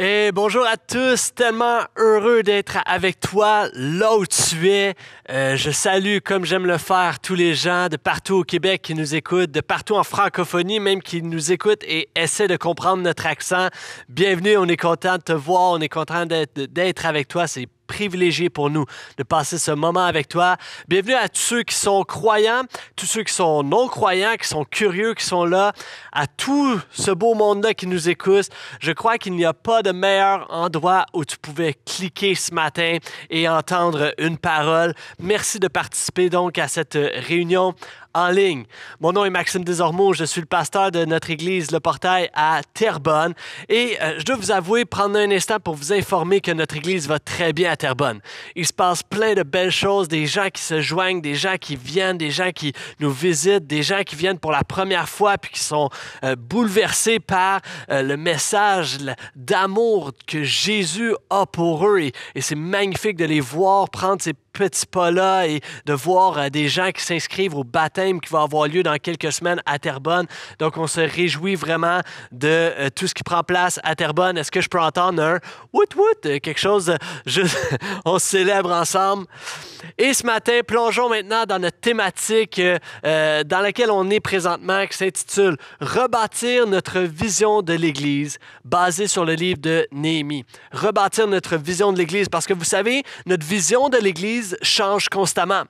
Et bonjour à tous, tellement heureux d'être avec toi là où tu es. Euh, je salue comme j'aime le faire tous les gens de partout au Québec qui nous écoutent, de partout en francophonie même qui nous écoutent et essaient de comprendre notre accent. Bienvenue, on est content de te voir, on est content d'être avec toi. C'est privilégié pour nous de passer ce moment avec toi. Bienvenue à tous ceux qui sont croyants, tous ceux qui sont non-croyants, qui sont curieux, qui sont là, à tout ce beau monde-là qui nous écoute. Je crois qu'il n'y a pas de meilleur endroit où tu pouvais cliquer ce matin et entendre une parole. Merci de participer donc à cette réunion en ligne. Mon nom est Maxime Desormeaux, je suis le pasteur de notre église Le Portail à Terrebonne et euh, je dois vous avouer, prendre un instant pour vous informer que notre église va très bien à Terrebonne. Il se passe plein de belles choses, des gens qui se joignent, des gens qui viennent, des gens qui nous visitent, des gens qui viennent pour la première fois puis qui sont euh, bouleversés par euh, le message d'amour que Jésus a pour eux et, et c'est magnifique de les voir prendre ces petit pas-là et de voir euh, des gens qui s'inscrivent au baptême qui va avoir lieu dans quelques semaines à Terrebonne. Donc, on se réjouit vraiment de euh, tout ce qui prend place à Terrebonne. Est-ce que je peux entendre un woot woot, euh, quelque chose, on célèbre ensemble. Et ce matin, plongeons maintenant dans notre thématique dans laquelle on est présentement, qui s'intitule Rebâtir notre vision de l'Église, basée sur le livre de Néhémie. Rebâtir notre vision de l'Église, parce que vous savez, notre vision de l'Église, change constamment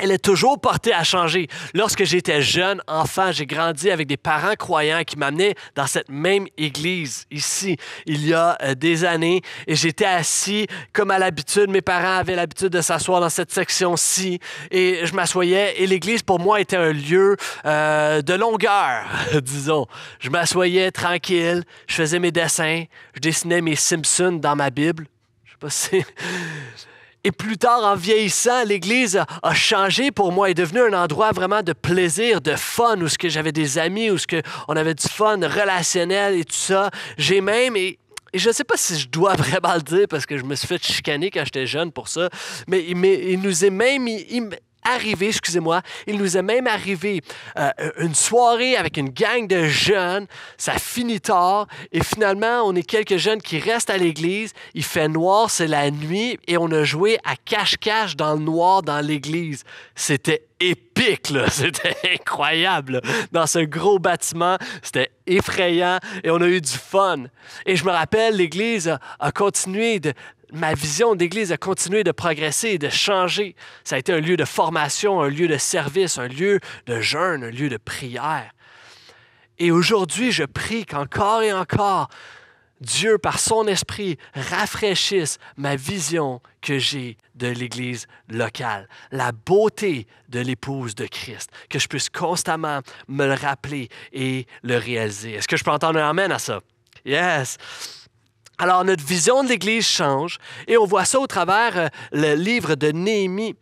elle est toujours portée à changer. Lorsque j'étais jeune, enfant, j'ai grandi avec des parents croyants qui m'amenaient dans cette même église ici, il y a euh, des années, et j'étais assis comme à l'habitude. Mes parents avaient l'habitude de s'asseoir dans cette section-ci, et je m'assoyais, et l'église pour moi était un lieu euh, de longueur, disons. Je m'assoyais tranquille, je faisais mes dessins, je dessinais mes Simpsons dans ma Bible. Je sais pas si... Et plus tard, en vieillissant, l'église a, changé pour moi, est devenu un endroit vraiment de plaisir, de fun, où ce que j'avais des amis, où ce que on avait du fun relationnel et tout ça. J'ai même, et, je ne sais pas si je dois vraiment le dire parce que je me suis fait chicaner quand j'étais jeune pour ça, mais, il nous est même arrivé, excusez-moi, il nous est même arrivé euh, une soirée avec une gang de jeunes, ça finit tard, et finalement, on est quelques jeunes qui restent à l'église, il fait noir, c'est la nuit, et on a joué à cache-cache dans le noir dans l'église. C'était épique, C'était incroyable. Dans ce gros bâtiment, c'était effrayant et on a eu du fun. Et je me rappelle, l'Église a continué de, ma vision d'église a continué de progresser et de changer. Ça a été un lieu de formation, un lieu de service, un lieu de jeûne, un lieu de prière. Et aujourd'hui, je prie qu'encore et encore, Dieu, par son esprit, rafraîchisse ma vision que j'ai de l'Église locale, la beauté de l'épouse de Christ, que je puisse constamment me le rappeler et le réaliser. Est-ce que je peux entendre un Amen à ça? Yes! Alors notre vision de l'Église change et on voit ça au travers euh, le livre de Néhémie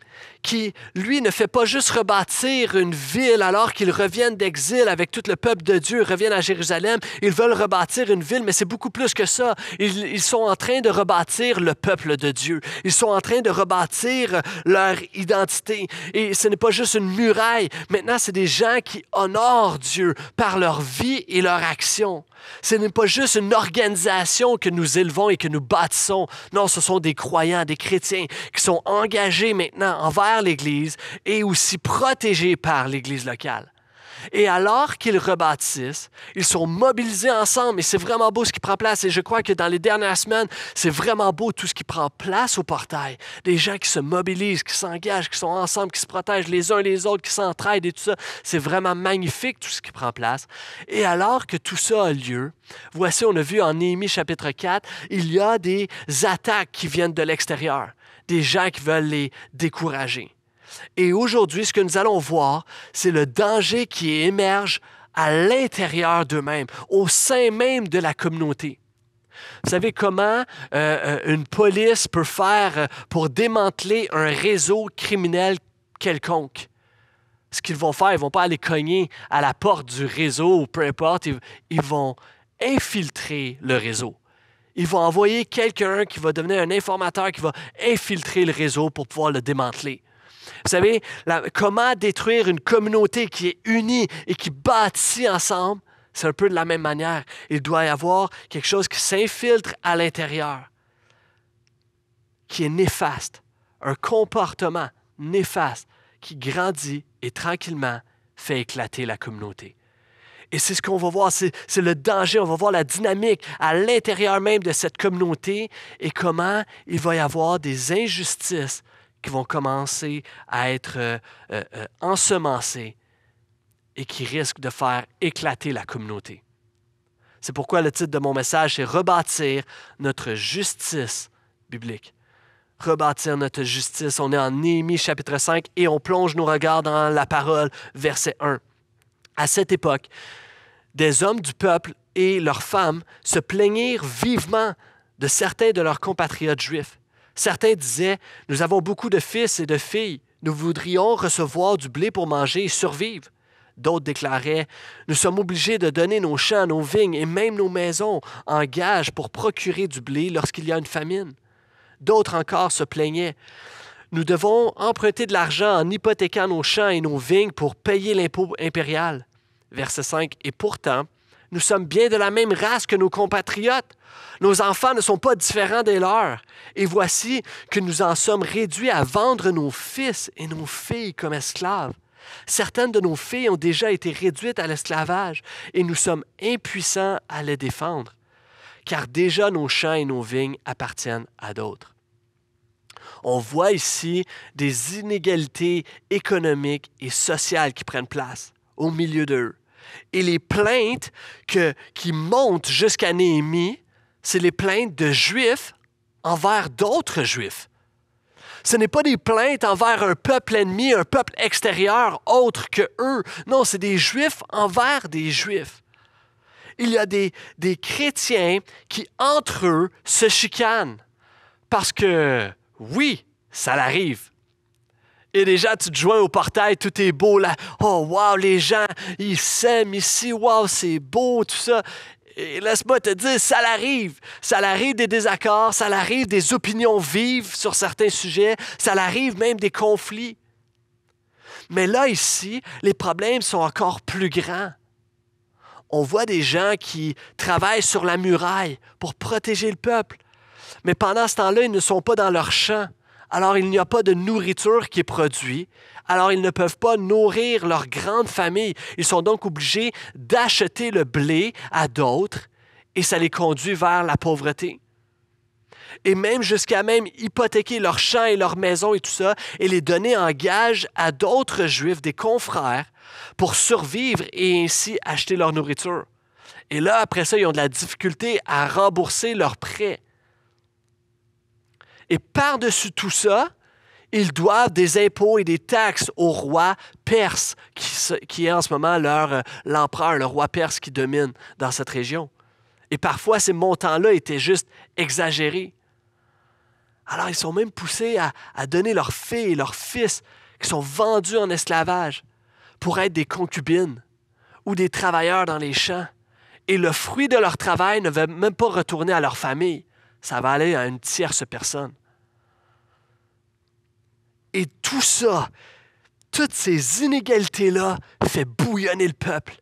qui, lui, ne fait pas juste rebâtir une ville alors qu'ils reviennent d'exil avec tout le peuple de Dieu, reviennent à Jérusalem. Ils veulent rebâtir une ville, mais c'est beaucoup plus que ça. Ils, ils, sont en train de rebâtir le peuple de Dieu. Ils sont en train de rebâtir leur identité. Et ce n'est pas juste une muraille. Maintenant, c'est des gens qui honorent Dieu par leur vie et leur action. Ce n'est pas juste une organisation que nous élevons et que nous bâtissons. Non, ce sont des croyants, des chrétiens qui sont engagés maintenant envers l'Église et aussi protégés par l'Église locale. Et alors qu'ils rebâtissent, ils sont mobilisés ensemble et c'est vraiment beau ce qui prend place. Et je crois que dans les dernières semaines, c'est vraiment beau tout ce qui prend place au portail. Des gens qui se mobilisent, qui s'engagent, qui sont ensemble, qui se protègent les uns les autres, qui s'entraident et tout ça. C'est vraiment magnifique tout ce qui prend place. Et alors que tout ça a lieu, voici, on a vu en Néhémie chapitre 4, il y a des attaques qui viennent de l'extérieur des gens qui veulent les décourager. Et aujourd'hui, ce que nous allons voir, c'est le danger qui émerge à l'intérieur d'eux-mêmes, au sein même de la communauté. Vous savez comment euh, euh, une police peut faire euh, pour démanteler un réseau criminel quelconque? Ce qu'ils vont faire, ils ne vont pas aller cogner à la porte du réseau ou peu importe, ils vont infiltrer le réseau ils vont envoyer quelqu'un qui va devenir un informateur, qui va infiltrer le réseau pour pouvoir le démanteler. Vous savez, comment détruire une communauté qui est unie et qui bâtit ensemble, c'est un peu de la même manière. Il doit y avoir quelque chose qui s'infiltre à l'intérieur, qui est néfaste, un comportement néfaste qui grandit et tranquillement fait éclater la communauté. Et c'est ce qu'on va voir, c'est le danger, on va voir la dynamique à l'intérieur même de cette communauté et comment il va y avoir des injustices qui vont commencer à être euh, euh, euh, ensemencées et qui risquent de faire éclater la communauté. C'est pourquoi le titre de mon message, c'est Rebâtir notre justice biblique rebâtir notre justice. On est en Néhémie chapitre 5 et on plonge nos regards dans la parole, verset 1. À cette époque, des hommes du peuple et leurs femmes se plaignirent vivement de certains de leurs compatriotes juifs. Certains disaient, Nous avons beaucoup de fils et de filles, nous voudrions recevoir du blé pour manger et survivre. D'autres déclaraient, Nous sommes obligés de donner nos champs, nos vignes et même nos maisons en gage pour procurer du blé lorsqu'il y a une famine. D'autres encore se plaignaient, nous devons emprunter de l'argent en hypothéquant nos champs et nos vignes pour payer l'impôt impérial. Verset 5. Et pourtant, nous sommes bien de la même race que nos compatriotes. Nos enfants ne sont pas différents des leurs. Et voici que nous en sommes réduits à vendre nos fils et nos filles comme esclaves. Certaines de nos filles ont déjà été réduites à l'esclavage et nous sommes impuissants à les défendre, car déjà nos champs et nos vignes appartiennent à d'autres on voit ici des inégalités économiques et sociales qui prennent place au milieu d'eux. Et les plaintes que, qui montent jusqu'à Néhémie, c'est les plaintes de Juifs envers d'autres Juifs. Ce n'est pas des plaintes envers un peuple ennemi, un peuple extérieur autre que eux. Non, c'est des Juifs envers des Juifs. Il y a des, des chrétiens qui, entre eux, se chicanent parce que oui, ça l'arrive. Et déjà, tu te joins au portail, tout est beau là. Oh, wow, les gens, ils s'aiment ici. Wow, c'est beau, tout ça. Et laisse-moi te dire, ça l'arrive. Ça l'arrive des désaccords, ça l'arrive des opinions vives sur certains sujets, ça l'arrive même des conflits. Mais là, ici, les problèmes sont encore plus grands. On voit des gens qui travaillent sur la muraille pour protéger le peuple, mais pendant ce temps-là, ils ne sont pas dans leur champ. Alors il n'y a pas de nourriture qui est produite. Alors ils ne peuvent pas nourrir leur grande famille. Ils sont donc obligés d'acheter le blé à d'autres et ça les conduit vers la pauvreté. Et même jusqu'à même hypothéquer leurs champs et leur maisons et tout ça et les donner en gage à d'autres juifs, des confrères, pour survivre et ainsi acheter leur nourriture. Et là, après ça, ils ont de la difficulté à rembourser leurs prêts. Et par-dessus tout ça, ils doivent des impôts et des taxes au roi perse, qui, est en ce moment euh, l'empereur, le roi perse qui domine dans cette région. Et parfois, ces montants-là étaient juste exagérés. Alors, ils sont même poussés à, à donner leurs filles et leurs fils qui sont vendus en esclavage pour être des concubines ou des travailleurs dans les champs. Et le fruit de leur travail ne va même pas retourner à leur famille. Ça va aller à une tierce personne. Et tout ça, toutes ces inégalités-là, fait bouillonner le peuple.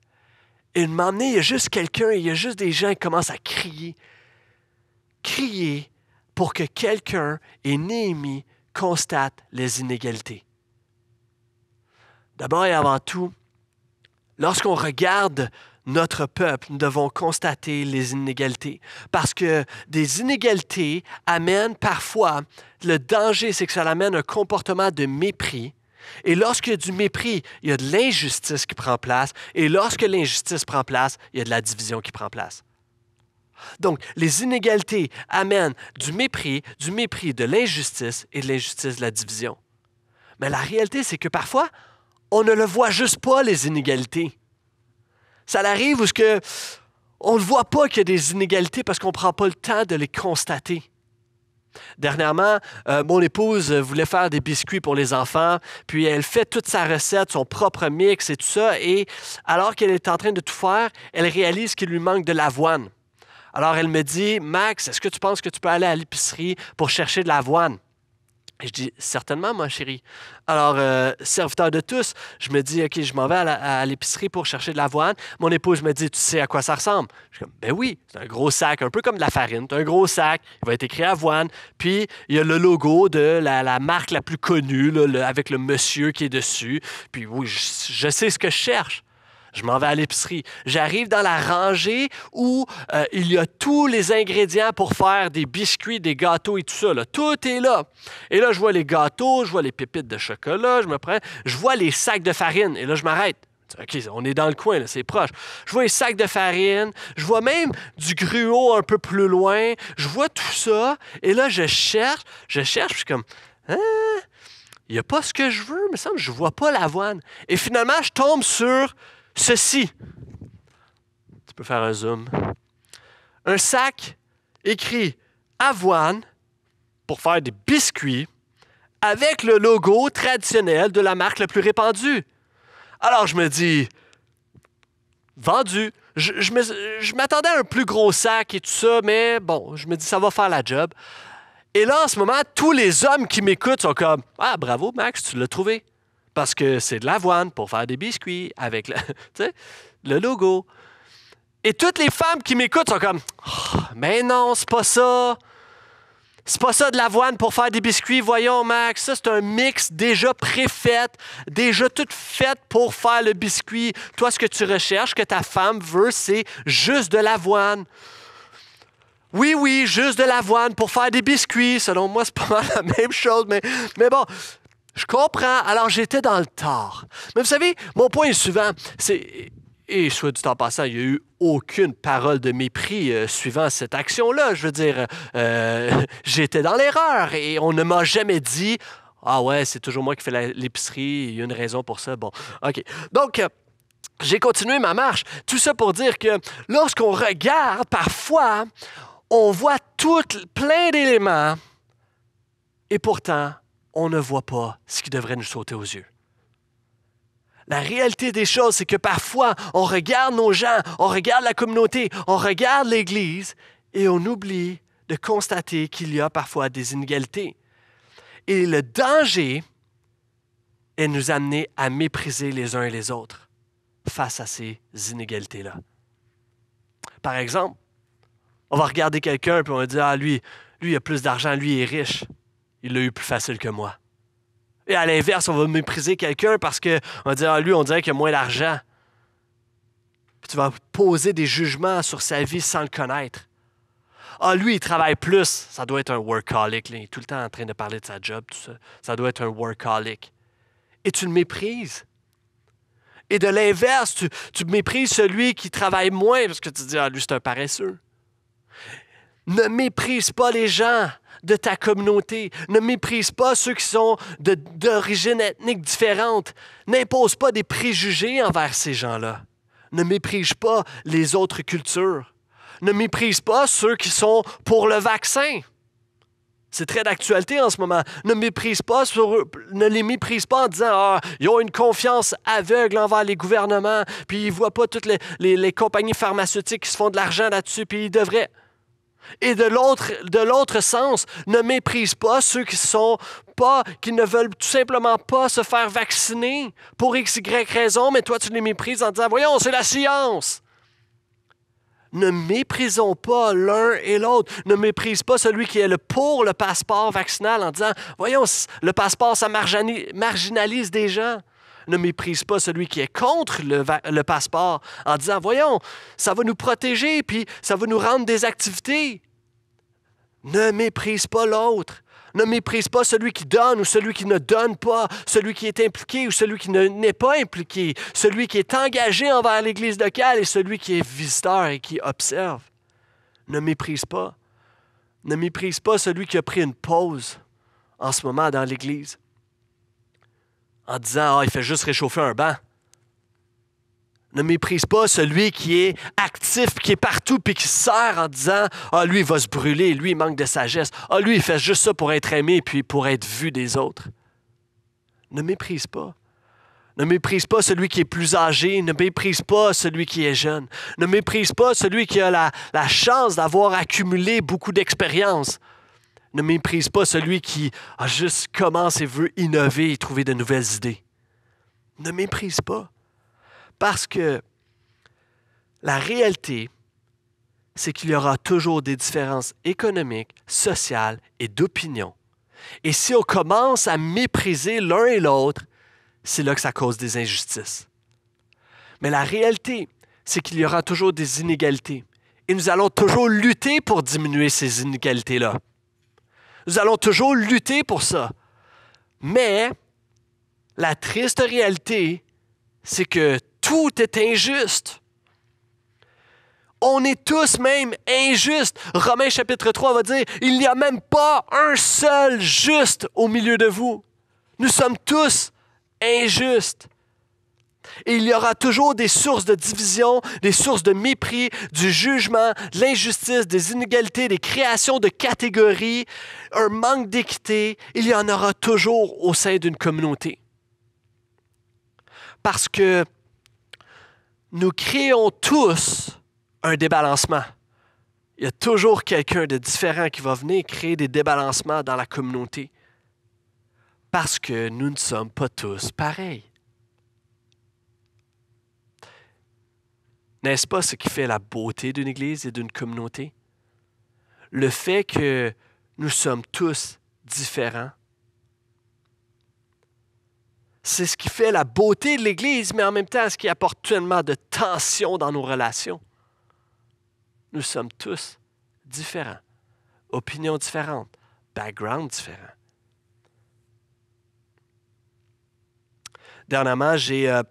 Et moment donné, il y a juste quelqu'un, il y a juste des gens qui commencent à crier. Crier pour que quelqu'un et Néhémie constate les inégalités. D'abord et avant tout, lorsqu'on regarde notre peuple, nous devons constater les inégalités. Parce que des inégalités amènent parfois, le danger, c'est que ça amène un comportement de mépris. Et lorsque du mépris, il y a de l'injustice qui prend place. Et lorsque l'injustice prend place, il y a de la division qui prend place. Donc, les inégalités amènent du mépris, du mépris de l'injustice et de l'injustice de la division. Mais la réalité, c'est que parfois, on ne le voit juste pas, les inégalités. Ça arrive où que on ne voit pas qu'il y a des inégalités parce qu'on ne prend pas le temps de les constater. Dernièrement, euh, mon épouse voulait faire des biscuits pour les enfants, puis elle fait toute sa recette, son propre mix et tout ça, et alors qu'elle est en train de tout faire, elle réalise qu'il lui manque de l'avoine. Alors elle me dit, Max, est-ce que tu penses que tu peux aller à l'épicerie pour chercher de l'avoine? je dis, certainement, mon chérie. Alors, euh, serviteur de tous, je me dis, OK, je m'en vais à l'épicerie pour chercher de l'avoine. Mon épouse me dit, tu sais à quoi ça ressemble? Je dis, ben oui, c'est un gros sac, un peu comme de la farine. C'est un gros sac, il va être écrit avoine. Puis, il y a le logo de la, marque la plus connue, avec le monsieur qui est dessus. Puis, oui, je sais ce que je cherche je m'en vais à l'épicerie. J'arrive dans la rangée où euh, il y a tous les ingrédients pour faire des biscuits, des gâteaux et tout ça. Tout est là. Et là, je vois les gâteaux, je vois les pépites de chocolat, je me prends, je vois les sacs de farine. Et là, je m'arrête. OK, on est dans le coin, c'est proche. Je vois les sacs de farine, je vois même du gruau un peu plus loin, je vois tout ça, et là, je cherche, je cherche, je suis comme, hein? Il n'y a pas ce que je veux, mais ça, je vois pas l'avoine. Et finalement, je tombe sur Ceci, tu peux faire un zoom, un sac écrit avoine pour faire des biscuits avec le logo traditionnel de la marque la plus répandue. Alors je me dis, vendu. Je, je m'attendais à un plus gros sac et tout ça, mais bon, je me dis, ça va faire la job. Et là, en ce moment, tous les hommes qui m'écoutent sont comme Ah, bravo, Max, tu l'as trouvé parce que c'est de l'avoine pour faire des biscuits avec le, logo. Et toutes les femmes qui m'écoutent sont comme oh, Mais non, c'est pas ça. C'est pas ça de l'avoine pour faire des biscuits, voyons, Max. Ça, c'est un mix déjà préfait, déjà tout fait pour faire le biscuit. Toi, ce que tu recherches, que ta femme veut, c'est juste de l'avoine. Oui, oui, juste de l'avoine pour faire des biscuits. Selon moi, c'est pas la même chose, mais, mais bon, je comprends. Alors, j'étais dans le tort. Mais vous savez, mon point est suivant, c'est... Et soit du temps passant, il n'y a eu aucune parole de mépris euh, suivant cette action-là. Je veux dire, euh, j'étais dans l'erreur et on ne m'a jamais dit Ah ouais, c'est toujours moi qui fais l'épicerie, il y a une raison pour ça. Bon, OK. Donc, euh, j'ai continué ma marche. Tout ça pour dire que lorsqu'on regarde, parfois, on voit tout plein d'éléments et pourtant, on ne voit pas ce qui devrait nous sauter aux yeux. La réalité des choses, c'est que parfois, on regarde nos gens, on regarde la communauté, on regarde l'Église et on oublie de constater qu'il y a parfois des inégalités. Et le danger est de nous amener à mépriser les uns et les autres face à ces inégalités-là. Par exemple, on va regarder quelqu'un puis on va dire Ah, lui, lui, il a plus d'argent, lui, il est riche il l'a eu plus facile que moi. Et à l'inverse, on va mépriser quelqu'un parce qu'on va dire, à ah, lui, on dirait qu'il a moins d'argent. tu vas poser des jugements sur sa vie sans le connaître. Ah, lui, il travaille plus. Ça doit être un workaholic. Il est tout le temps en train de parler de sa job, ça. doit être un workaholic. Et tu le méprises. Et de l'inverse, tu, tu méprises celui qui travaille moins parce que tu dis, à ah, lui, c'est un paresseux. Ne méprise pas les gens de ta communauté. Ne méprise pas ceux qui sont d'origine ethnique différente. N'impose pas des préjugés envers ces gens-là. Ne méprise pas les autres cultures. Ne méprise pas ceux qui sont pour le vaccin. C'est très d'actualité en ce moment. Ne méprise pas ne les méprise pas en disant ah, ils ont une confiance aveugle envers les gouvernements, puis ils voient pas toutes les, les compagnies pharmaceutiques qui se font de l'argent là-dessus, puis ils devraient. Et de l'autre, sens, ne méprise pas ceux qui sont pas, qui ne veulent tout simplement pas se faire vacciner pour x, y raison, mais toi tu les méprises en disant, voyons, c'est la science. Ne méprisons pas l'un et l'autre. Ne méprise pas celui qui est le pour le passeport vaccinal en disant, voyons, le passeport, ça marginalise des gens ne méprise pas celui qui est contre le, passeport en disant, voyons, ça va nous protéger, puis ça va nous rendre des activités. Ne méprise pas l'autre. Ne méprise pas celui qui donne ou celui qui ne donne pas, celui qui est impliqué ou celui qui n'est pas impliqué, celui qui est engagé envers l'Église locale et celui qui est visiteur et qui observe. Ne méprise pas. Ne méprise pas celui qui a pris une pause en ce moment dans l'Église en disant Ah, il fait juste réchauffer un banc. Ne méprise pas celui qui est actif, qui est partout, puis qui sert en disant Ah, lui, il va se brûler, lui, il manque de sagesse. Ah, lui, il fait juste ça pour être aimé, puis pour être vu des autres. Ne méprise pas. Ne méprise pas celui qui est plus âgé, ne méprise pas celui qui est jeune, ne méprise pas celui qui a la chance d'avoir accumulé beaucoup d'expérience ne méprise pas celui qui a juste commencé, et veut innover et trouver de nouvelles idées. Ne méprise pas. Parce que la réalité, c'est qu'il y aura toujours des différences économiques, sociales et d'opinion. Et si on commence à mépriser l'un et l'autre, c'est là que ça cause des injustices. Mais la réalité, c'est qu'il y aura toujours des inégalités. Et nous allons toujours lutter pour diminuer ces inégalités-là. Nous allons toujours lutter pour ça. Mais la triste réalité, c'est que tout est injuste. On est tous même injustes. Romains chapitre 3 va dire, il n'y a même pas un seul juste au milieu de vous. Nous sommes tous injustes. Et il y aura toujours des sources de division, des sources de mépris, du jugement, de l'injustice, des inégalités, des créations de catégories, un manque d'équité. Il y en aura toujours au sein d'une communauté. Parce que nous créons tous un débalancement. Il y a toujours quelqu'un de différent qui va venir créer des débalancements dans la communauté. Parce que nous ne sommes pas tous pareils. N'est-ce pas ce qui fait la beauté d'une Église et d'une communauté? Le fait que nous sommes tous différents. C'est ce qui fait la beauté de l'Église, mais en même temps, ce qui apporte tellement de tension dans nos relations. Nous sommes tous différents, opinions différentes, backgrounds différents. Dernièrement, j'ai euh,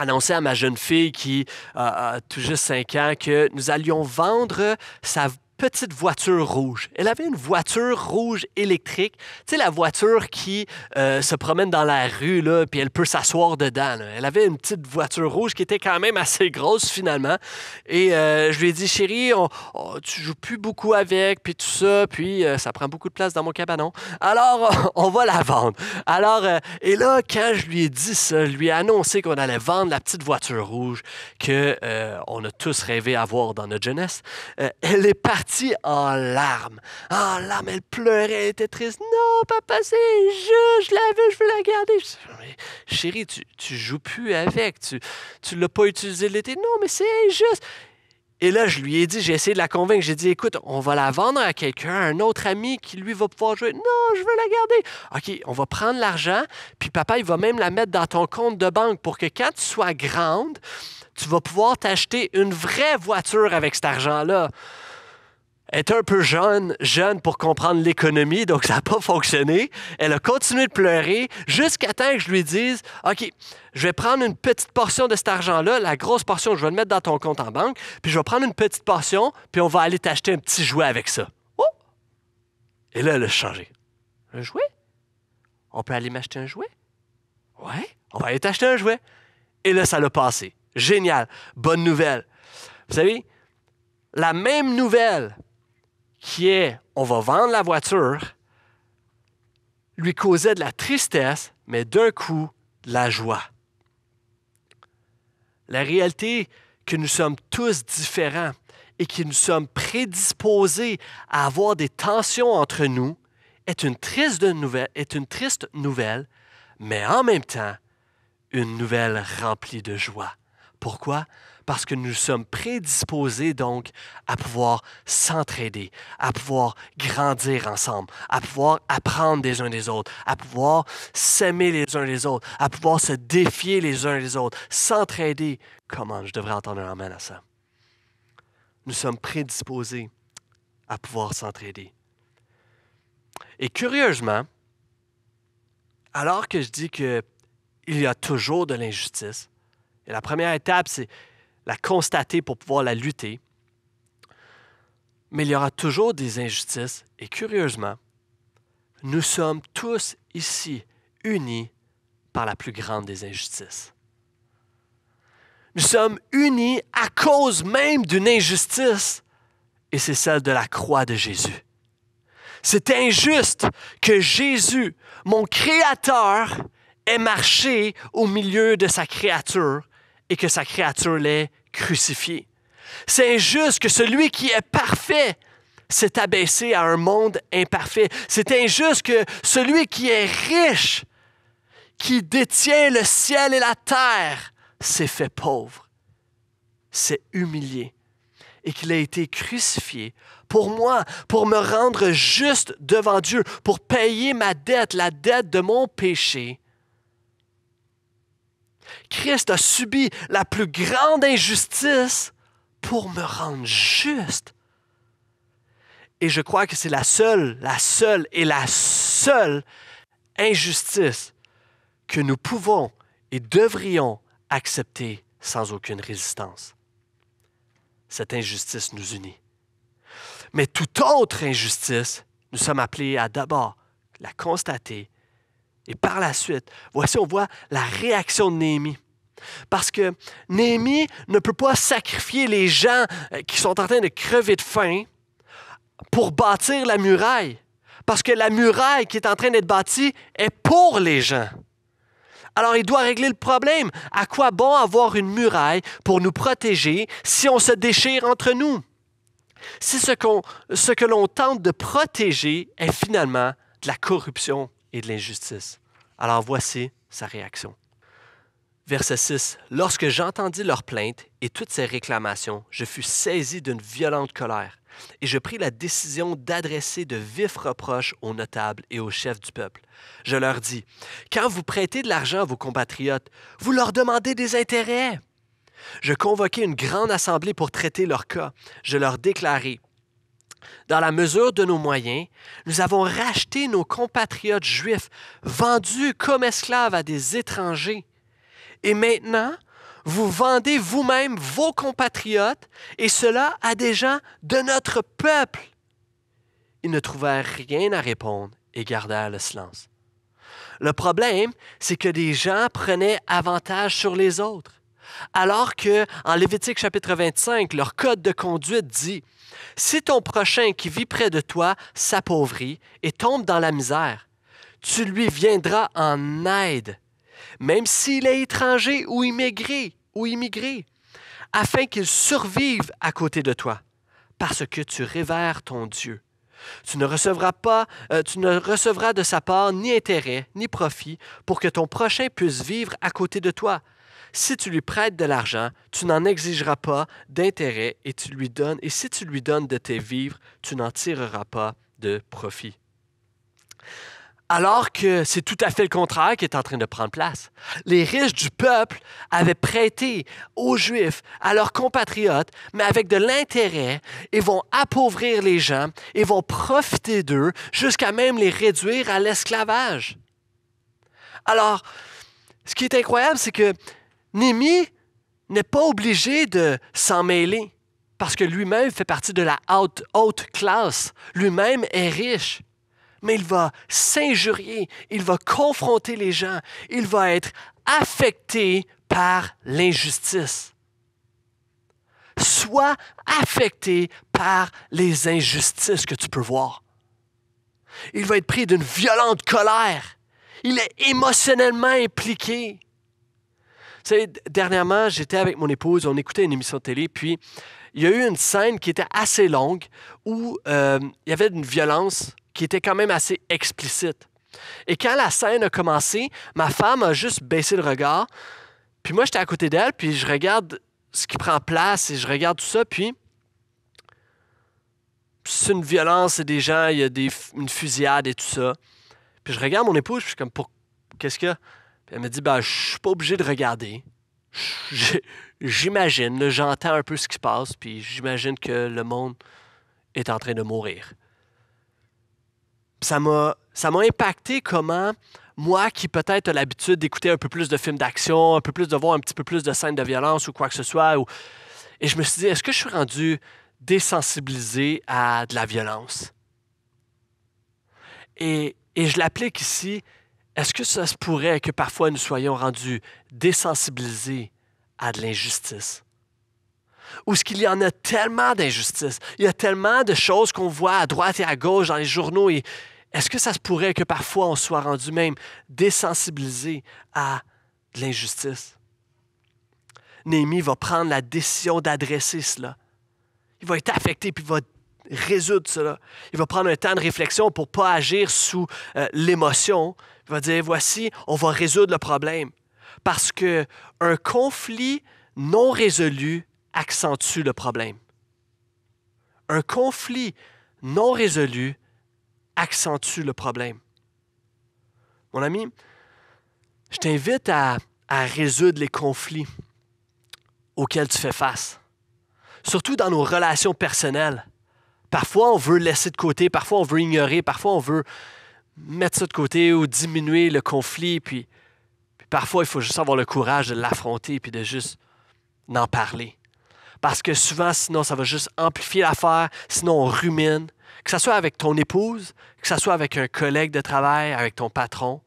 annoncer à ma jeune fille qui a tout juste 5 ans que nous allions vendre sa petite voiture rouge. Elle avait une voiture rouge électrique. Tu sais, la voiture qui euh, se promène dans la rue, là, puis elle peut s'asseoir dedans. Elle avait une petite voiture rouge qui était quand même assez grosse, finalement. Et euh, je lui ai dit, chérie, on, tu joues plus beaucoup avec, puis tout ça, puis euh, ça prend beaucoup de place dans mon cabanon. Alors, on, va la vendre. Alors, et là, quand je lui ai dit ça, je lui ai annoncé qu'on allait vendre la petite voiture rouge que on a tous rêvé avoir dans notre jeunesse, elle est partie en larmes. En larmes, elle pleurait, elle était triste. Non, papa, c'est injuste! je l'avais, je veux la garder. chérie, tu, tu joues plus avec, tu, tu l'as pas utilisé l'été. Non, mais c'est injuste. Et là, je lui ai dit, j'ai essayé de la convaincre, j'ai dit, écoute, on va la vendre à quelqu'un, un autre ami qui lui va pouvoir jouer. Non, je veux la garder. OK, on va prendre l'argent, puis papa, il va même la mettre dans ton compte de banque pour que quand tu sois grande, tu vas pouvoir t'acheter une vraie voiture avec cet argent-là. Elle était un peu jeune, jeune pour comprendre l'économie, donc ça n'a pas fonctionné. Elle a continué de pleurer jusqu'à temps que je lui dise OK, je vais prendre une petite portion de cet argent-là, la grosse portion, je vais le mettre dans ton compte en banque, puis je vais prendre une petite portion, puis on va aller t'acheter un petit jouet avec ça. Oh Et là, elle a changé. Un jouet On peut aller m'acheter un jouet Ouais, on va aller t'acheter un jouet. Et là, ça l'a passé. Génial. Bonne nouvelle. Vous savez, la même nouvelle qui est on va vendre la voiture, lui causait de la tristesse, mais d'un coup, de la joie. La réalité que nous sommes tous différents et que nous sommes prédisposés à avoir des tensions entre nous est une triste nouvelle, est une triste nouvelle mais en même temps, une nouvelle remplie de joie. Pourquoi? parce que nous sommes prédisposés donc à pouvoir s'entraider, à pouvoir grandir ensemble, à pouvoir apprendre des uns des autres, à pouvoir s'aimer les uns les autres, à pouvoir se défier les uns les autres, s'entraider. Comment je devrais entendre un amen à ça? Nous sommes prédisposés à pouvoir s'entraider. Et curieusement, alors que je dis qu'il y a toujours de l'injustice, et la première étape, c'est la constater pour pouvoir la lutter. Mais il y aura toujours des injustices et curieusement, nous sommes tous ici unis par la plus grande des injustices. Nous sommes unis à cause même d'une injustice et c'est celle de la croix de Jésus. C'est injuste que Jésus, mon Créateur, ait marché au milieu de sa créature et que sa créature l'ait crucifié. C'est injuste que celui qui est parfait s'est abaissé à un monde imparfait. C'est injuste que celui qui est riche, qui détient le ciel et la terre, s'est fait pauvre, s'est humilié et qu'il a été crucifié pour moi, pour me rendre juste devant Dieu, pour payer ma dette, la dette de mon péché Christ a subi la plus grande injustice pour me rendre juste. Et je crois que c'est la seule, la seule et la seule injustice que nous pouvons et devrions accepter sans aucune résistance. Cette injustice nous unit. Mais toute autre injustice, nous sommes appelés à d'abord la constater et par la suite, voici, on voit la réaction de Néhémie. Parce que Néhémie ne peut pas sacrifier les gens euh, qui sont en train de crever de faim pour bâtir la muraille. Parce que la muraille qui est en train d'être bâtie est pour les gens. Alors il doit régler le problème. À quoi bon avoir une muraille pour nous protéger si on se déchire entre nous? Si ce, ce que l'on tente de protéger est finalement de la corruption et de l'injustice. Alors voici sa réaction. Verset 6. Lorsque j'entendis leurs plaintes et toutes ces réclamations, je fus saisi d'une violente colère et je pris la décision d'adresser de vifs reproches aux notables et aux chefs du peuple. Je leur dis, quand vous prêtez de l'argent à vos compatriotes, vous leur demandez des intérêts. Je convoquai une grande assemblée pour traiter leur cas. Je leur déclarai, dans la mesure de nos moyens, nous avons racheté nos compatriotes juifs vendus comme esclaves à des étrangers. Et maintenant, vous vendez vous-même vos compatriotes, et cela à des gens de notre peuple. Ils ne trouvèrent rien à répondre et gardèrent le silence. Le problème, c'est que des gens prenaient avantage sur les autres. Alors que en Lévitique chapitre 25, leur code de conduite dit Si ton prochain qui vit près de toi s'appauvrit et tombe dans la misère, tu lui viendras en aide, même s'il est étranger ou immigré ou immigré, afin qu'il survive à côté de toi, parce que tu révères ton Dieu. Tu ne recevras pas, euh, tu ne recevras de sa part ni intérêt, ni profit pour que ton prochain puisse vivre à côté de toi, si tu lui prêtes de l'argent, tu n'en exigeras pas d'intérêt et tu lui donnes, et si tu lui donnes de tes vivres, tu n'en tireras pas de profit. Alors que c'est tout à fait le contraire qui est en train de prendre place. Les riches du peuple avaient prêté aux Juifs, à leurs compatriotes, mais avec de l'intérêt, et vont appauvrir les gens, et vont profiter d'eux, jusqu'à même les réduire à l'esclavage. Alors, ce qui est incroyable, c'est que Némi n'est pas obligé de s'en mêler parce que lui-même fait partie de la haute, haute classe, lui-même est riche. Mais il va s'injurier, il va confronter les gens, il va être affecté par l'injustice. Sois affecté par les injustices que tu peux voir. Il va être pris d'une violente colère. Il est émotionnellement impliqué savez, dernièrement, j'étais avec mon épouse, on écoutait une émission de télé, puis il y a eu une scène qui était assez longue où euh, il y avait une violence qui était quand même assez explicite. Et quand la scène a commencé, ma femme a juste baissé le regard. Puis moi, j'étais à côté d'elle, puis je regarde ce qui prend place et je regarde tout ça, puis c'est une violence, c'est des gens, il y a une fusillade et tout ça. Puis je regarde mon épouse, puis je suis comme, pour, qu'est-ce qu'il elle me dit, ben, je suis pas obligé de regarder. J'imagine, j'entends un peu ce qui se passe, puis j'imagine que le monde est en train de mourir. Ça m'a, ça m'a impacté comment moi qui peut-être a l'habitude d'écouter un peu plus de films d'action, un peu plus de voir un petit peu plus de scènes de violence ou quoi que ce soit, et je me suis dit, est-ce que je suis rendu désensibilisé à de la violence? Et, et je l'applique ici est-ce que ça se pourrait que parfois nous soyons rendus désensibilisés à de l'injustice? Ou est ce qu'il y en a tellement d'injustice, il y a tellement de choses qu'on voit à droite et à gauche dans les journaux et est-ce que ça se pourrait que parfois on soit rendu même désensibilisé à de l'injustice? Némi va prendre la décision d'adresser cela. Il va être affecté puis va résoudre cela. Il va prendre un temps de réflexion pour ne pas agir sous euh, l'émotion. Il va dire, voici, on va résoudre le problème. Parce que un conflit non résolu accentue le problème. Un conflit non résolu accentue le problème. Mon ami, je t'invite à résoudre les conflits auxquels tu fais face surtout dans nos relations personnelles. Parfois, on veut laisser de côté, parfois, on veut ignorer, parfois, on veut mettre ça de côté ou diminuer le conflit. Puis, parfois, il faut juste avoir le courage de l'affronter puis de juste n'en parler. Parce que souvent, sinon, ça va juste amplifier l'affaire, sinon, on rumine. Que ce soit avec ton épouse, que ce soit avec un collègue de travail, avec ton patron.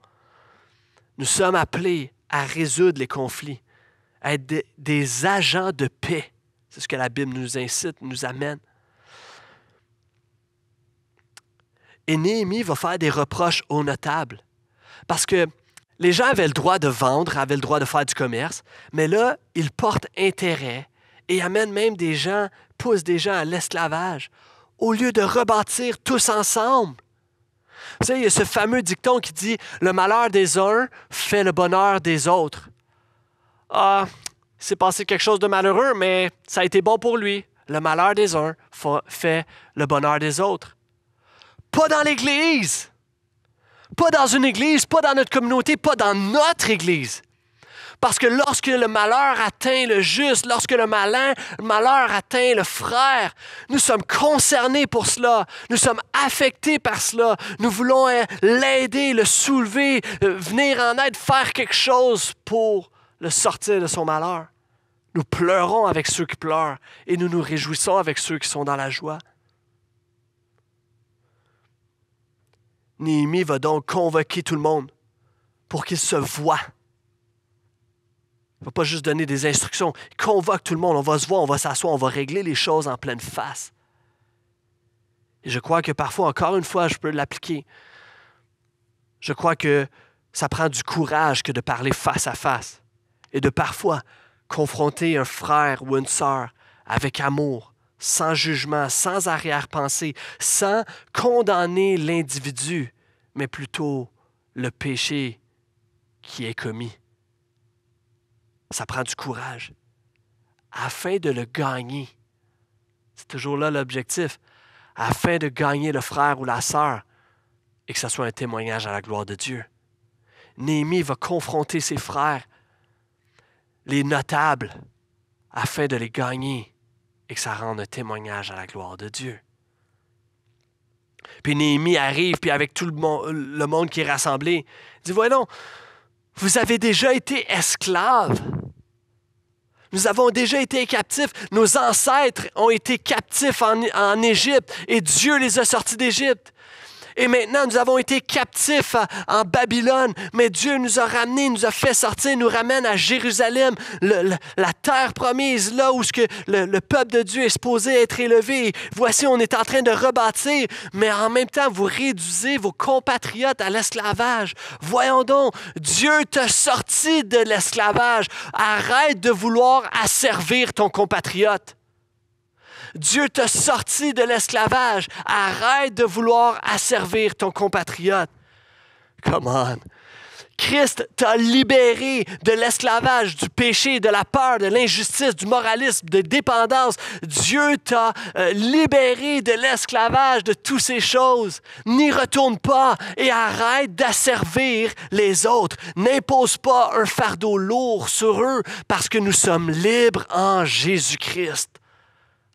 Nous sommes appelés à résoudre les conflits, à être des agents de paix. C'est ce que la Bible nous incite, nous amène. Et Néhémie va faire des reproches aux notables. Parce que les gens avaient le droit de vendre, avaient le droit de faire du commerce, mais là, ils portent intérêt et amènent même des gens, poussent des gens à l'esclavage, au lieu de rebâtir tous ensemble. Vous savez, il y a ce fameux dicton qui dit Le malheur des uns fait le bonheur des autres. Ah, c'est passé quelque chose de malheureux, mais ça a été bon pour lui. Le malheur des uns fait le bonheur des autres. Pas dans l'Église. Pas dans une Église, pas dans notre communauté, pas dans notre Église. Parce que lorsque le malheur atteint le juste, lorsque le malin, le malheur atteint le frère, nous sommes concernés pour cela, nous sommes affectés par cela, nous voulons hein, l'aider, le soulever, euh, venir en aide, faire quelque chose pour le sortir de son malheur. Nous pleurons avec ceux qui pleurent et nous nous réjouissons avec ceux qui sont dans la joie. Néhémie va donc convoquer tout le monde pour qu'il se voient. Il ne va pas juste donner des instructions. Il convoque tout le monde. On va se voir, on va s'asseoir, on va régler les choses en pleine face. Et je crois que parfois, encore une fois, je peux l'appliquer. Je crois que ça prend du courage que de parler face à face et de parfois confronter un frère ou une sœur avec amour, sans jugement, sans arrière-pensée, sans condamner l'individu, mais plutôt le péché qui est commis. Ça prend du courage afin de le gagner. C'est toujours là l'objectif, afin de gagner le frère ou la sœur et que ce soit un témoignage à la gloire de Dieu. Néhémie va confronter ses frères, les notables, afin de les gagner et que ça rende un témoignage à la gloire de Dieu. Puis Néhémie arrive, puis avec tout le monde, le monde qui est rassemblé, il dit, voyons, vous avez déjà été esclaves. Nous avons déjà été captifs. Nos ancêtres ont été captifs en, en Égypte et Dieu les a sortis d'Égypte. Et maintenant, nous avons été captifs euh, en Babylone, mais Dieu nous a ramenés, nous a fait sortir, nous ramène à Jérusalem, la terre promise, là où que le, le, peuple de Dieu est supposé être élevé. Voici, on est en train de rebâtir, mais en même temps, vous réduisez vos compatriotes à l'esclavage. Voyons donc, Dieu t'a sorti de l'esclavage. Arrête de vouloir asservir ton compatriote. Dieu t'a sorti de l'esclavage. Arrête de vouloir asservir ton compatriote. Come on. Christ t'a libéré de l'esclavage, du péché, de la peur, de l'injustice, du moralisme, de dépendance. Dieu t'a euh, libéré de l'esclavage, de toutes ces choses. N'y retourne pas et arrête d'asservir les autres. N'impose pas un fardeau lourd sur eux parce que nous sommes libres en Jésus-Christ.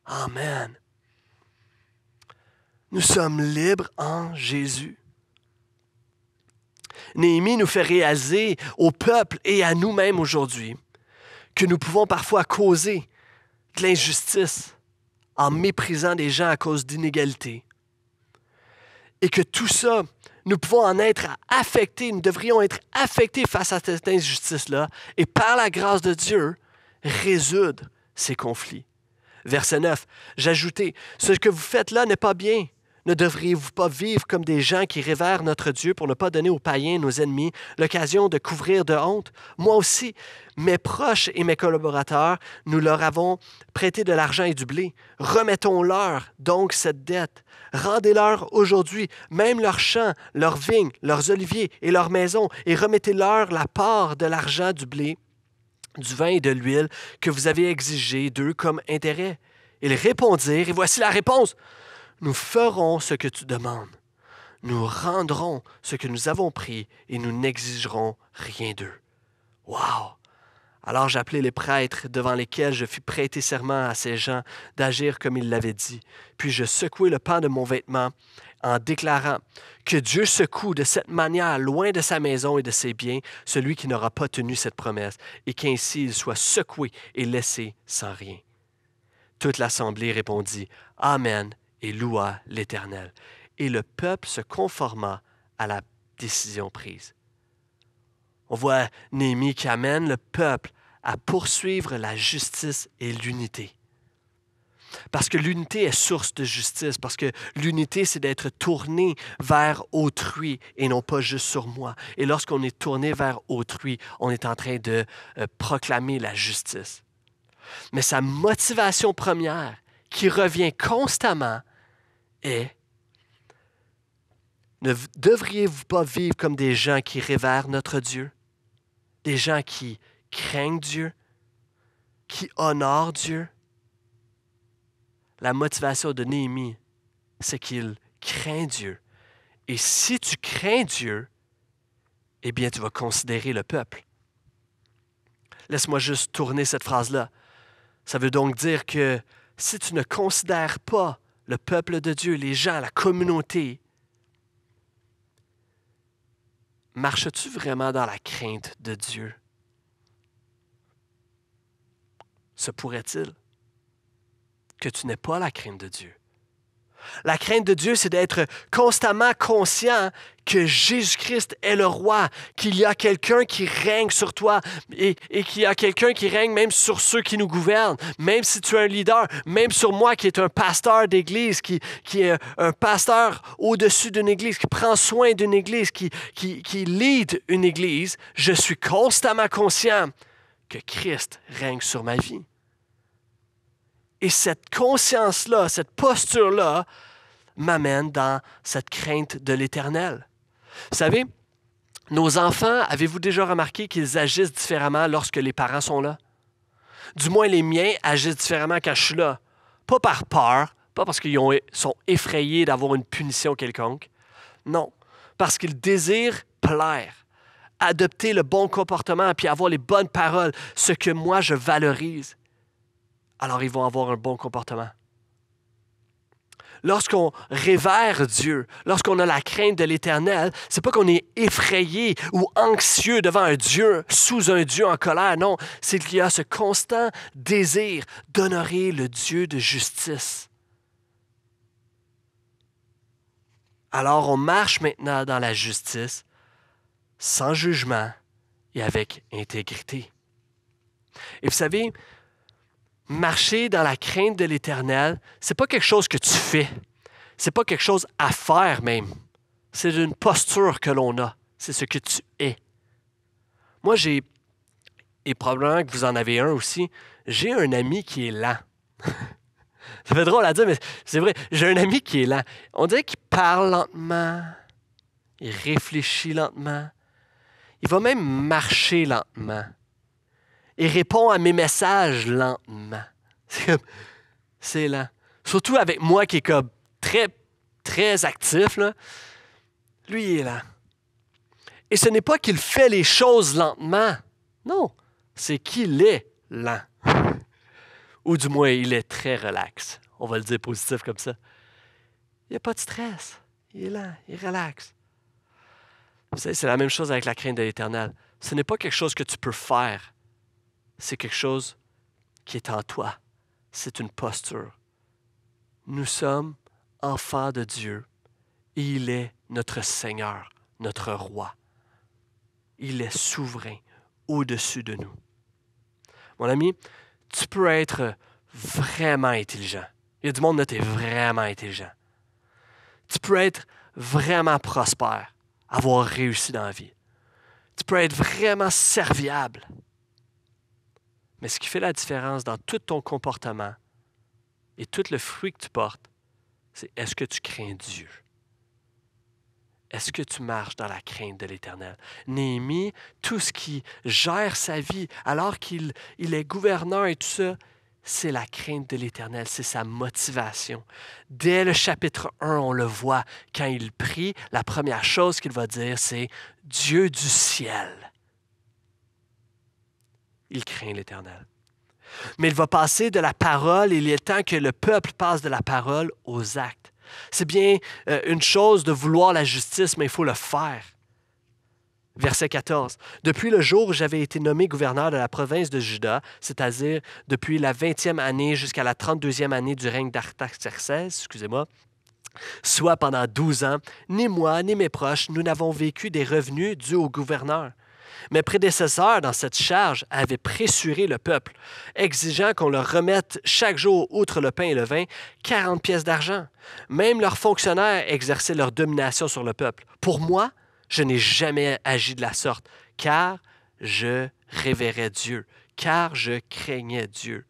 Amen. Nous sommes libres en Jésus. Néhémie nous fait réaliser au peuple et à nous-mêmes aujourd'hui que nous pouvons parfois causer de l'injustice en méprisant des gens à cause d'inégalités. Et que tout ça, nous pouvons en être affectés, nous devrions être affectés face à cette injustice-là et par la grâce de Dieu, résoudre ces conflits. Verset 9, j'ajoutais, « ce que vous faites là n'est pas bien. Ne devriez-vous pas vivre comme des gens qui révèrent notre Dieu pour ne pas donner aux païens, nos ennemis, l'occasion de couvrir de honte Moi aussi, mes proches et mes collaborateurs, nous leur avons prêté de l'argent et du blé. Remettons-leur donc cette dette. Rendez-leur aujourd'hui même leurs champs, leurs vignes, leurs oliviers et leurs maisons, et remettez-leur la part de l'argent du blé du vin et de l'huile que vous avez exigé d'eux comme intérêt. Ils répondirent, et voici la réponse. Nous ferons ce que tu demandes. Nous rendrons ce que nous avons pris et nous n'exigerons rien d'eux. Wow! Alors j'appelai les prêtres devant lesquels je fis prêter serment à ces gens d'agir comme ils l'avaient dit. Puis je secouai le pan de mon vêtement en déclarant que Dieu secoue de cette manière loin de sa maison et de ses biens celui qui n'aura pas tenu cette promesse, et qu'ainsi il soit secoué et laissé sans rien. Toute l'assemblée répondit Amen et loua l'Éternel. Et le peuple se conforma à la décision prise. On voit Néhémie qui amène le peuple à poursuivre la justice et l'unité. Parce que l'unité est source de justice, parce que l'unité, c'est d'être tourné vers autrui et non pas juste sur moi. Et lorsqu'on est tourné vers autrui, on est en train de euh, proclamer la justice. Mais sa motivation première, qui revient constamment, est ne devriez-vous pas vivre comme des gens qui révèrent notre Dieu, des gens qui craignent Dieu, qui honorent Dieu? la motivation de Néhémie, c'est qu'il craint Dieu. Et si tu crains Dieu, eh bien, tu vas considérer le peuple. Laisse-moi juste tourner cette phrase-là. Ça veut donc dire que si tu ne considères pas le peuple de Dieu, les gens, la communauté, marches-tu vraiment dans la crainte de Dieu? Se pourrait-il? que tu n'es pas la crainte de Dieu. La crainte de Dieu, c'est d'être constamment conscient que Jésus-Christ est le roi, qu'il y a quelqu'un qui règne sur toi et, qu'il y a quelqu'un qui règne même sur ceux qui nous gouvernent, même si tu es un leader, même sur moi qui est un pasteur d'église, qui, est un pasteur au-dessus d'une église, qui prend soin d'une église, qui, qui, qui lead une église, je suis constamment conscient que Christ règne sur ma vie. Et cette conscience-là, cette posture-là, m'amène dans cette crainte de l'éternel. Vous savez, nos enfants, avez-vous déjà remarqué qu'ils agissent différemment lorsque les parents sont là? Du moins, les miens agissent différemment quand je suis là. Pas par peur, pas parce qu'ils sont effrayés d'avoir une punition quelconque. Non, parce qu'ils désirent plaire, adopter le bon comportement puis avoir les bonnes paroles, ce que moi je valorise alors ils vont avoir un bon comportement. Lorsqu'on révère Dieu, lorsqu'on a la crainte de l'Éternel, c'est pas qu'on est effrayé ou anxieux devant un Dieu, sous un Dieu en colère, non, c'est qu'il y a ce constant désir d'honorer le Dieu de justice. Alors on marche maintenant dans la justice, sans jugement et avec intégrité. Et vous savez, marcher dans la crainte de l'Éternel, c'est pas quelque chose que tu fais. C'est pas quelque chose à faire même. C'est une posture que l'on a. C'est ce que tu es. Moi, j'ai, et probablement que vous en avez un aussi, j'ai un ami qui est lent. Ça fait drôle à dire, mais c'est vrai. J'ai un ami qui est lent. On dirait qu'il parle lentement. Il réfléchit lentement. Il va même marcher lentement. Il répond à mes messages lentement. C'est lent. Surtout avec moi qui est comme très, très actif, lui il est lent. Et ce n'est pas qu'il fait les choses lentement. Non, c'est qu'il est lent. Ou du moins, il est très relax. On va le dire positif comme ça. Il n'y a pas de stress. Il est lent, il relaxe. Vous savez, c'est la même chose avec la crainte de l'éternel. Ce n'est pas quelque chose que tu peux faire c'est quelque chose qui est en toi. C'est une posture. Nous sommes enfants de Dieu. Et il est notre Seigneur, notre Roi. Il est souverain au-dessus de nous. Mon ami, tu peux être vraiment intelligent. Il y a du monde qui est vraiment intelligent. Tu peux être vraiment prospère, avoir réussi dans la vie. Tu peux être vraiment serviable. Mais ce qui fait la différence dans tout ton comportement et tout le fruit que tu portes, c'est est-ce que tu crains Dieu? Est-ce que tu marches dans la crainte de l'Éternel? Néhémie, tout ce qui gère sa vie alors qu'il est gouverneur et tout ça, c'est la crainte de l'Éternel, c'est sa motivation. Dès le chapitre 1, on le voit, quand il prie, la première chose qu'il va dire, c'est Dieu du ciel il craint l'Éternel. Mais il va passer de la parole, il est temps que le peuple passe de la parole aux actes. C'est bien euh, une chose de vouloir la justice, mais il faut le faire. Verset 14. Depuis le jour où j'avais été nommé gouverneur de la province de Juda, c'est-à-dire depuis la 20e année jusqu'à la 32e année du règne d'Artaxerxès, excusez-moi, soit pendant 12 ans, ni moi ni mes proches, nous n'avons vécu des revenus dus au gouverneur. Mes prédécesseurs dans cette charge avaient pressuré le peuple, exigeant qu'on leur remette chaque jour, outre le pain et le vin, 40 pièces d'argent. Même leurs fonctionnaires exerçaient leur domination sur le peuple. Pour moi, je n'ai jamais agi de la sorte, car je révérais Dieu, car je craignais Dieu.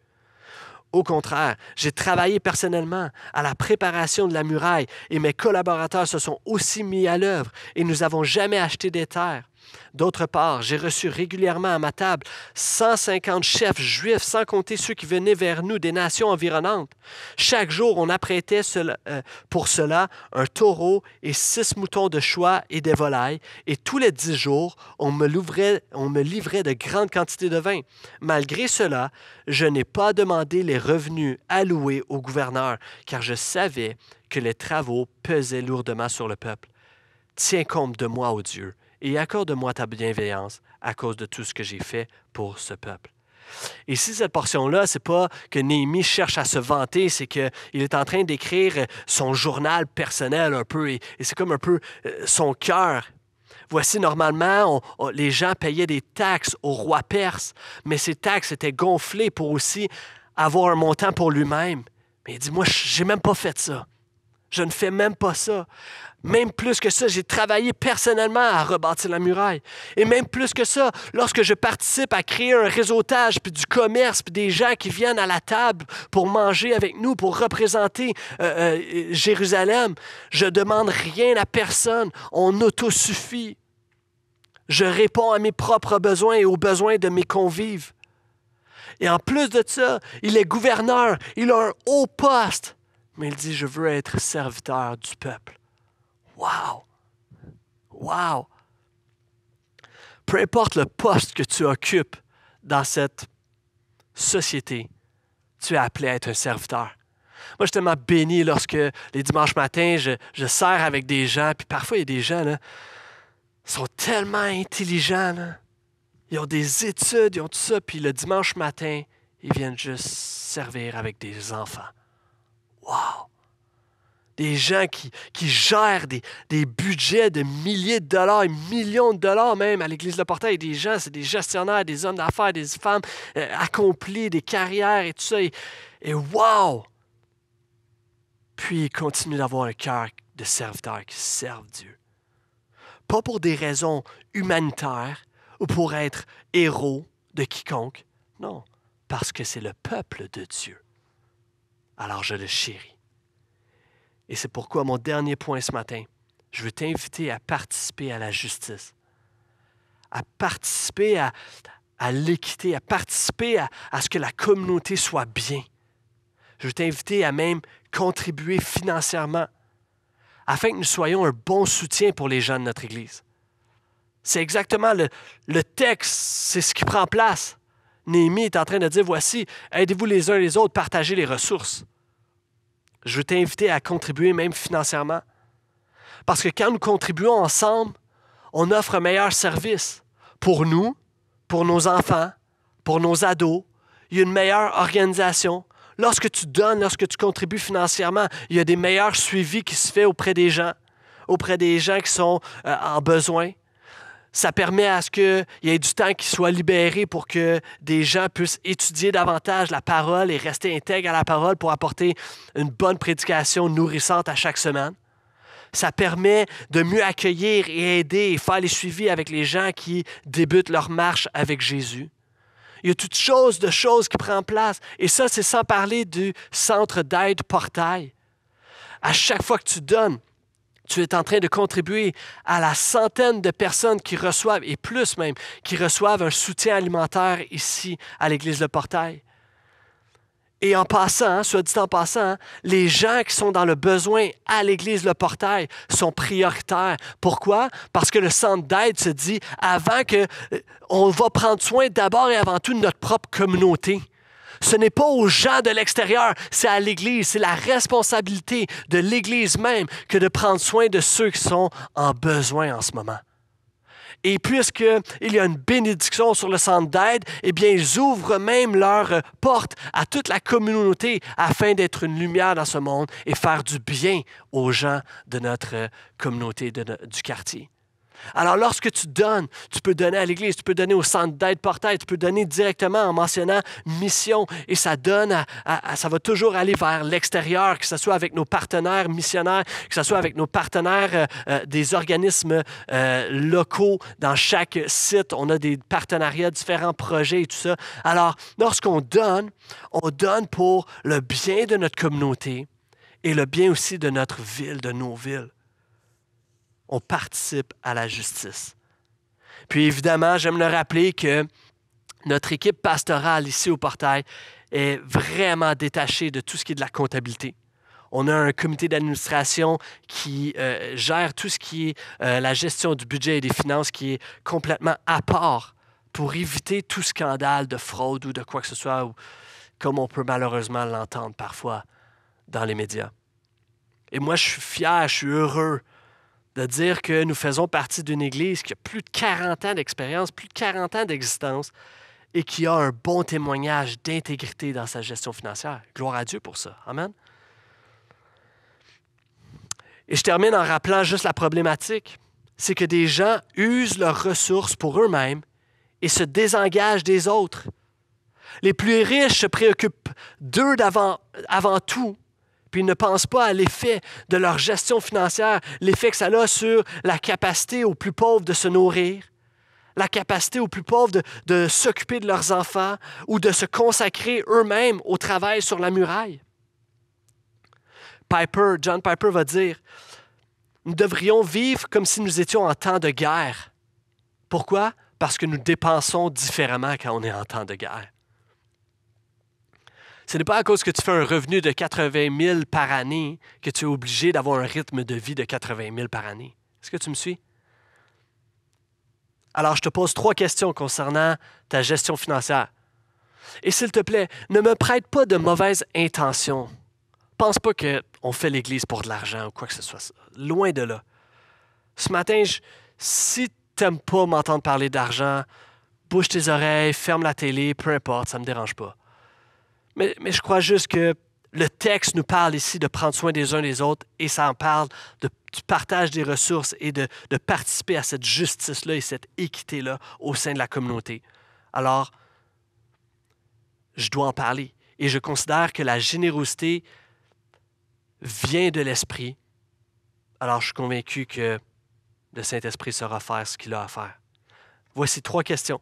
Au contraire, j'ai travaillé personnellement à la préparation de la muraille et mes collaborateurs se sont aussi mis à l'œuvre et nous n'avons jamais acheté des terres. D'autre part, j'ai reçu régulièrement à ma table 150 chefs juifs, sans compter ceux qui venaient vers nous des nations environnantes. Chaque jour, on apprêtait euh, pour cela un taureau et six moutons de choix et des volailles, et tous les dix jours, on me, on me livrait de grandes quantités de vin. Malgré cela, je n'ai pas demandé les revenus alloués au gouverneur, car je savais que les travaux pesaient lourdement sur le peuple. Tiens compte de moi, ô Dieu, et accorde-moi ta bienveillance à cause de tout ce que j'ai fait pour ce peuple. Et si cette portion-là, c'est pas que Néhémie cherche à se vanter, c'est qu'il est en train d'écrire son journal personnel un peu, et, c'est comme un peu euh, son cœur. Voici, normalement, les gens payaient des taxes au roi perse, mais ces taxes étaient gonflées pour aussi avoir un montant pour lui-même. Mais il dit, moi, je j'ai même pas fait ça. Je ne fais même pas ça. Même plus que ça, j'ai travaillé personnellement à rebâtir la muraille. Et même plus que ça, lorsque je participe à créer un réseautage, puis du commerce, puis des gens qui viennent à la table pour manger avec nous, pour représenter euh, euh, Jérusalem, je demande rien à personne. On autosuffit. Je réponds à mes propres besoins et aux besoins de mes convives. Et en plus de ça, il est gouverneur, il a un haut poste mais il dit, je veux être serviteur du peuple. Wow! Wow! Peu importe le poste que tu occupes dans cette société, tu es appelé à être un serviteur. Moi, je suis tellement béni lorsque les dimanches matins, je, sers avec des gens, puis parfois, il y a des gens, là, sont tellement intelligents, ils ont des études, ils ont tout ça, puis le dimanche matin, ils viennent juste servir avec des enfants Wow! Des gens qui, qui gèrent des, budgets de milliers de dollars et millions de dollars même à l'Église de Portail. Des gens, c'est des gestionnaires, des hommes d'affaires, des femmes euh, accomplies, des carrières et tout ça. Et, wow! Puis ils continuent d'avoir un cœur de serviteur qui servent Dieu. Pas pour des raisons humanitaires ou pour être héros de quiconque. Non, parce que c'est le peuple de Dieu alors je le chéris. Et c'est pourquoi mon dernier point ce matin, je veux t'inviter à participer à la justice, à participer à, l'équité, à participer à, ce que la communauté soit bien. Je veux t'inviter à même contribuer financièrement afin que nous soyons un bon soutien pour les gens de notre Église. C'est exactement le, le texte, c'est ce qui prend place. Néhémie est en train de dire, voici, aidez-vous les uns les autres, partagez les ressources. Je veux t'inviter à contribuer même financièrement. Parce que quand nous contribuons ensemble, on offre un meilleur service pour nous, pour nos enfants, pour nos ados. Il y a une meilleure organisation. Lorsque tu donnes, lorsque tu contribues financièrement, il y a des meilleurs suivis qui se font auprès des gens, auprès des gens qui sont euh, en besoin ça permet à ce qu'il y ait du temps qui soit libéré pour que des gens puissent étudier davantage la parole et rester intègres à la parole pour apporter une bonne prédication nourrissante à chaque semaine. Ça permet de mieux accueillir et aider et faire les suivis avec les gens qui débutent leur marche avec Jésus. Il y a toutes choses de choses qui prennent place. Et ça, c'est sans parler du centre d'aide portail. À chaque fois que tu donnes, tu es en train de contribuer à la centaine de personnes qui reçoivent, et plus même, qui reçoivent un soutien alimentaire ici à l'Église Le Portail. Et en passant, hein, soit dit en passant, les gens qui sont dans le besoin à l'Église Le Portail sont prioritaires. Pourquoi? Parce que le centre d'aide se dit avant que euh, on va prendre soin d'abord et avant tout de notre propre communauté. Ce n'est pas aux gens de l'extérieur, c'est à l'Église. C'est la responsabilité de l'Église même que de prendre soin de ceux qui sont en besoin en ce moment. Et puisqu'il y a une bénédiction sur le centre d'aide, eh bien, ils ouvrent même leurs portes à toute la communauté afin d'être une lumière dans ce monde et faire du bien aux gens de notre communauté, du quartier. Alors lorsque tu donnes, tu peux donner à l'Église, tu peux donner au centre d'aide portail, tu peux donner directement en mentionnant mission et ça donne, ça va toujours aller vers l'extérieur, que ce soit avec nos partenaires missionnaires, que ce soit avec nos partenaires euh, euh, des organismes euh, locaux dans chaque site. On a des partenariats, différents projets et tout ça. Alors lorsqu'on donne, on donne pour le bien de notre communauté et le bien aussi de notre ville, de nos villes on participe à la justice. Puis évidemment, j'aime le rappeler que notre équipe pastorale ici au portail est vraiment détachée de tout ce qui est de la comptabilité. On a un comité d'administration qui euh, gère tout ce qui est euh, la gestion du budget et des finances qui est complètement à part pour éviter tout scandale de fraude ou de quoi que ce soit, comme on peut malheureusement l'entendre parfois dans les médias. Et moi, je suis fier, je suis heureux de dire que nous faisons partie d'une Église qui a plus de 40 ans d'expérience, plus de 40 ans d'existence et qui a un bon témoignage d'intégrité dans sa gestion financière. Gloire à Dieu pour ça. Amen. Et je termine en rappelant juste la problématique. C'est que des gens usent leurs ressources pour eux-mêmes et se désengagent des autres. Les plus riches se préoccupent d'eux avant, avant tout puis ils ne pensent pas à l'effet de leur gestion financière, l'effet que ça a sur la capacité aux plus pauvres de se nourrir, la capacité aux plus pauvres de, de s'occuper de leurs enfants ou de se consacrer eux-mêmes au travail sur la muraille. Piper, John Piper va dire, nous devrions vivre comme si nous étions en temps de guerre. Pourquoi? Parce que nous dépensons différemment quand on est en temps de guerre. Ce n'est pas à cause que tu fais un revenu de 80 000 par année que tu es obligé d'avoir un rythme de vie de 80 000 par année. Est-ce que tu me suis? Alors, je te pose trois questions concernant ta gestion financière. Et s'il te plaît, ne me prête pas de mauvaises intentions. Pense pas qu'on fait l'Église pour de l'argent ou quoi que ce soit. Loin de là. Ce matin, si si t'aimes pas m'entendre parler d'argent, bouge tes oreilles, ferme la télé, peu importe, ça me dérange pas. Mais, je crois juste que le texte nous parle ici de prendre soin des uns des autres et ça en parle de, du partage des ressources et de, de participer à cette justice-là et cette équité-là au sein de la communauté. Alors, je dois en parler et je considère que la générosité vient de l'Esprit. Alors, je suis convaincu que le Saint-Esprit saura faire ce qu'il a à faire. Voici trois questions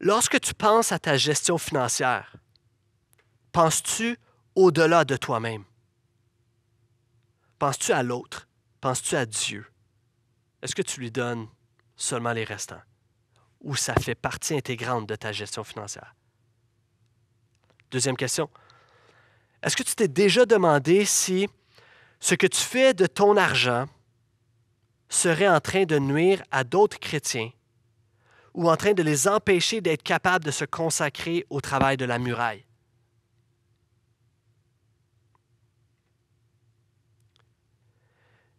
Lorsque tu penses à ta gestion financière, penses-tu au-delà de toi-même? Penses-tu à l'autre? Penses-tu à Dieu? Est-ce que tu lui donnes seulement les restants? Ou ça fait partie intégrante de ta gestion financière? Deuxième question. Est-ce que tu t'es déjà demandé si ce que tu fais de ton argent serait en train de nuire à d'autres chrétiens ou en train de les empêcher d'être capables de se consacrer au travail de la muraille.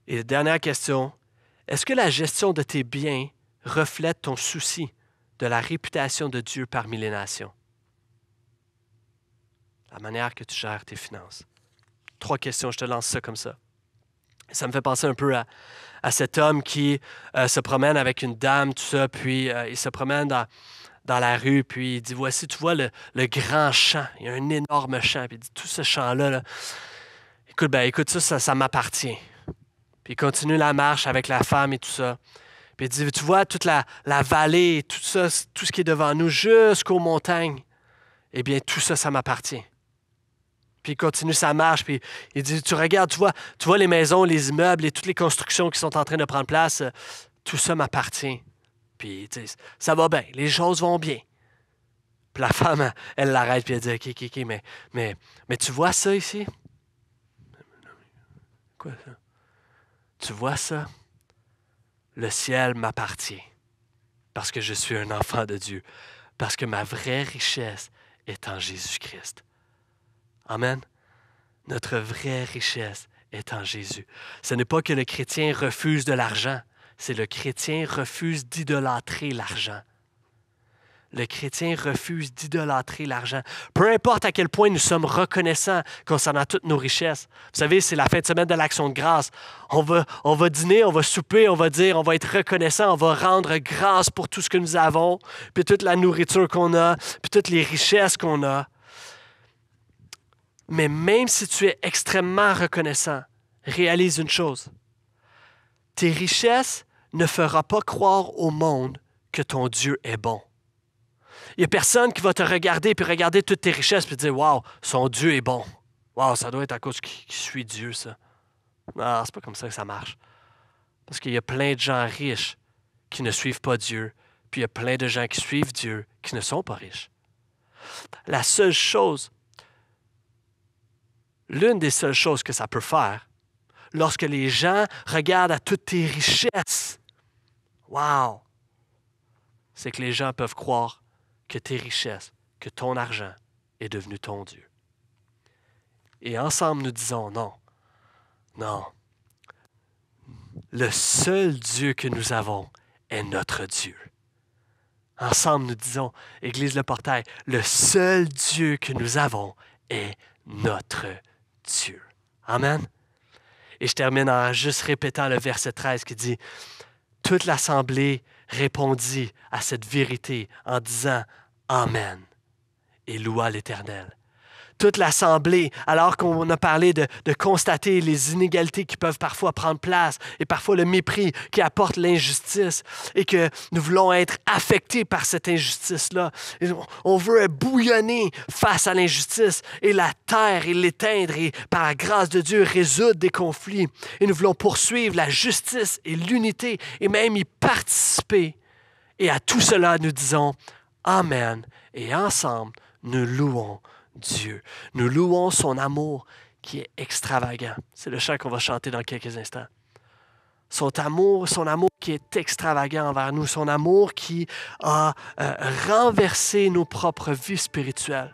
Et dernière question, est-ce que la gestion de tes biens reflète ton souci de la réputation de Dieu parmi les nations? La manière que tu gères tes finances. Trois questions, je te lance ça comme ça ça me fait penser un peu à, cet homme qui euh, se promène avec une dame, tout ça, puis euh, il se promène dans, la rue, puis il dit, voici, tu vois le, grand champ, il y a un énorme champ, puis il dit, tout ce champ-là, écoute, ben, écoute, ça, ça, m'appartient. Puis il continue la marche avec la femme et tout ça. Puis il dit, tu vois toute la, la vallée, tout ça, tout ce qui est devant nous jusqu'aux montagnes, eh bien, tout ça, ça m'appartient. Puis il continue sa marche, puis il dit, tu regardes, tu vois, tu vois les maisons, les immeubles et toutes les constructions qui sont en train de prendre place, euh, tout ça m'appartient. Puis ça va bien, les choses vont bien. Puis la femme, elle l'arrête, puis elle dit, OK, OK, OK, mais, mais, mais tu vois ça ici? Quoi ça? Tu vois ça? Le ciel m'appartient parce que je suis un enfant de Dieu, parce que ma vraie richesse est en Jésus-Christ. Amen. Notre vraie richesse est en Jésus. Ce n'est pas que le chrétien refuse de l'argent, c'est le chrétien refuse d'idolâtrer l'argent. Le chrétien refuse d'idolâtrer l'argent. Peu importe à quel point nous sommes reconnaissants concernant toutes nos richesses. Vous savez, c'est la fin de semaine de l'action de grâce. On va, on va dîner, on va souper, on va dire, on va être reconnaissant, on va rendre grâce pour tout ce que nous avons, puis toute la nourriture qu'on a, puis toutes les richesses qu'on a. Mais même si tu es extrêmement reconnaissant, réalise une chose. Tes richesses ne feront pas croire au monde que ton Dieu est bon. Il n'y a personne qui va te regarder puis regarder toutes tes richesses puis dire Waouh, son Dieu est bon. Waouh, ça doit être à cause qui, qui suit Dieu, ça. Non, ah, c'est pas comme ça que ça marche. Parce qu'il y a plein de gens riches qui ne suivent pas Dieu, puis il y a plein de gens qui suivent Dieu qui ne sont pas riches. La seule chose L'une des seules choses que ça peut faire, lorsque les gens regardent à toutes tes richesses, wow, c'est que les gens peuvent croire que tes richesses, que ton argent est devenu ton Dieu. Et ensemble, nous disons non, non. Le seul Dieu que nous avons est notre Dieu. Ensemble, nous disons, Église le Portail, le seul Dieu que nous avons est notre Dieu. Amen. Et je termine en juste répétant le verset 13 qui dit, Toute l'assemblée répondit à cette vérité en disant Amen et loua l'Éternel toute l'Assemblée, alors qu'on a parlé de, constater les inégalités qui peuvent parfois prendre place et parfois le mépris qui apporte l'injustice et que nous voulons être affectés par cette injustice-là. On veut bouillonner face à l'injustice et la terre et l'éteindre et par la grâce de Dieu résoudre des conflits. Et nous voulons poursuivre la justice et l'unité et même y participer. Et à tout cela, nous disons Amen. Et ensemble, nous louons Dieu. Nous louons son amour qui est extravagant. C'est le chant qu'on va chanter dans quelques instants. Son amour, son amour qui est extravagant envers nous, son amour qui a euh, renversé nos propres vies spirituelles,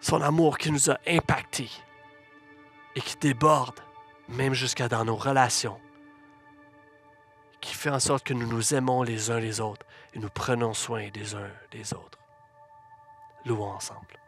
son amour qui nous a impactés et qui déborde même jusqu'à dans nos relations, qui fait en sorte que nous nous aimons les uns les autres et nous prenons soin des uns des autres. Louons ensemble.